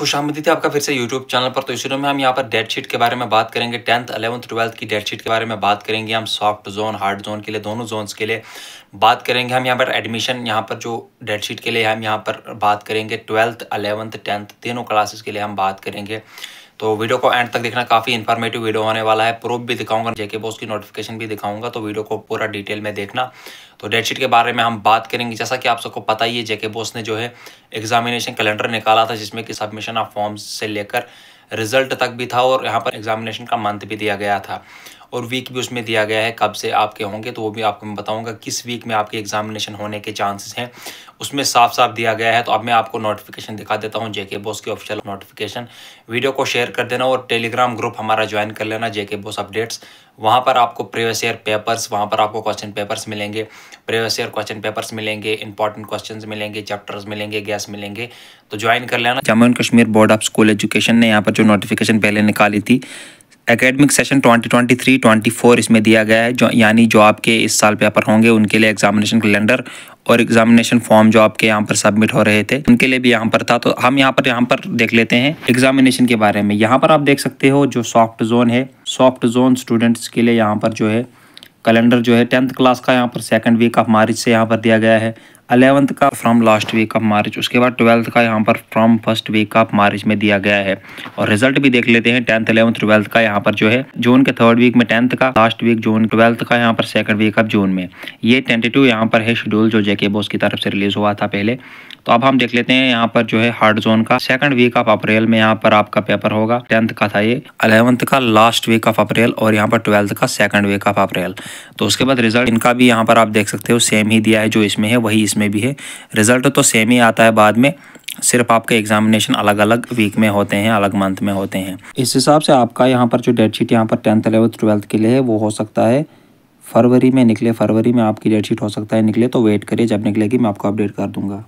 खुश आमदी थी आपका फिर से यूट्यूब चैनल पर तो इस में हम यहाँ पर डेट शीट के बारे में बात करेंगे टेंथ अलेवंथ ट्वेल्थ की डेट शीट के बारे में बात करेंगे हम सॉफ्ट जोन हार्ड जोन के लिए दोनों जोन्स के लिए बात करेंगे हम यहाँ पर एडमिशन यहाँ पर जो डेट शीट के लिए हम यहाँ पर बात करेंगे ट्वेल्थ अलेवंथ टेंथ तीनों क्लासेस के लिए हम बात करेंगे तो वीडियो को एंड तक देखना काफ़ी इन्फॉर्मेटिव वीडियो होने वाला है प्रूफ भी दिखाऊंगा जेके बॉस की नोटिफिकेशन भी दिखाऊंगा तो वीडियो को पूरा डिटेल में देखना तो डेटशीट के बारे में हम बात करेंगे जैसा कि आप सबको पता ही है जेके बोस ने जो है एग्जामिनेशन कैलेंडर निकाला था जिसमें कि सबमिशन ऑफ फॉर्म्स से लेकर रिजल्ट तक भी था और यहाँ पर एग्जामिनेशन का मंथ भी दिया गया था और वीक भी उसमें दिया गया है कब से आपके होंगे तो वो भी आपको मैं बताऊँगा किस वीक में आपके एग्जामिनेशन होने के चांसेस हैं उसमें साफ साफ दिया गया है तो अब मैं आपको नोटिफिकेशन दिखा देता हूँ जेके बोस की ऑफिशियल नोटिफिकेशन वीडियो को शेयर कर देना और टेलीग्राम ग्रुप हमारा ज्वाइन कर लेना जेके बोस अपडेट्स वहाँ पर आपको प्रीवियस ईयर पेपर्स वहाँ पर आपको क्वेश्चन पेपर्स मिलेंगे प्रीवियस ईयर क्वेश्चन पेपर्स मिलेंगे इंपॉर्टेंट क्वेश्चन मिलेंगे चैप्टर्स मिलेंगे गैस मिलेंगे तो ज्वाइन कर लेना Jammu and Kashmir board of school education ने यहाँ पर जो नोटिफिकेशन पहले निकाली थी एकेडमिक सेशन 2023-24 इसमें दिया गया है जो यानी जो आपके इस साल पेपर होंगे उनके लिए एग्जामिनेशन कैलेंडर और एग्जामिनेशन फॉर्म जो आपके यहाँ पर सबमिट हो रहे थे उनके लिए भी यहाँ पर था तो हम यहाँ पर यहाँ पर देख लेते हैं एग्जामिनेशन के बारे में यहाँ पर आप देख सकते हो जो सॉफ्ट जोन है सॉफ्ट जोन स्टूडेंट्स के लिए यहाँ पर जो है कैलेंडर जो है टेंथ क्लास का यहाँ पर सेकेंड वीक ऑफ मार्च से यहाँ पर दिया गया है अलेवंथ का from last week of March उसके बाद ट्वेल्थ का यहाँ पर from first week of March में दिया गया है और रिजल्ट भी देख लेते हैं टेंथ अलेवंथ ट्वेल्थ का यहाँ पर जो है जून के थर्ड वीक में टेंथ का लास्ट वीक जून ट्वेल्थ का यहाँ पर सेकंड वीक ऑफ जून में ये टू यहाँ पर है शेड्यूल जो जेके बोस की तरफ से रिलीज हुआ था पहले तो अब हम देख लेते हैं यहाँ पर जो है हार्ड जोन का सेकंड वीक ऑफ अप्रैल में यहाँ पर आपका पेपर होगा टेंथ का था ये अलेवंथ का लास्ट वीक ऑफ अप्रैल और यहाँ पर ट्वेल्थ का सेकंड वीक ऑफ अप्रैल तो उसके बाद रिजल्ट इनका भी यहाँ पर आप देख सकते हो सेम ही दिया है जो इसमें है वही इसमें में भी है रिज़ल्ट तो सेम ही आता है बाद में सिर्फ आपके एग्जामिनेशन अलग अलग वीक में होते हैं अलग मंथ में होते हैं इस हिसाब से आपका यहाँ पर जो डेट शीट यहाँ पर टेंथ अलेवंथ ट्वेल्थ के लिए है वो हो सकता है फरवरी में निकले फरवरी में आपकी डेट शीट हो सकता है निकले तो वेट करिए जब निकलेगी मैं आपको अपडेट कर दूंगा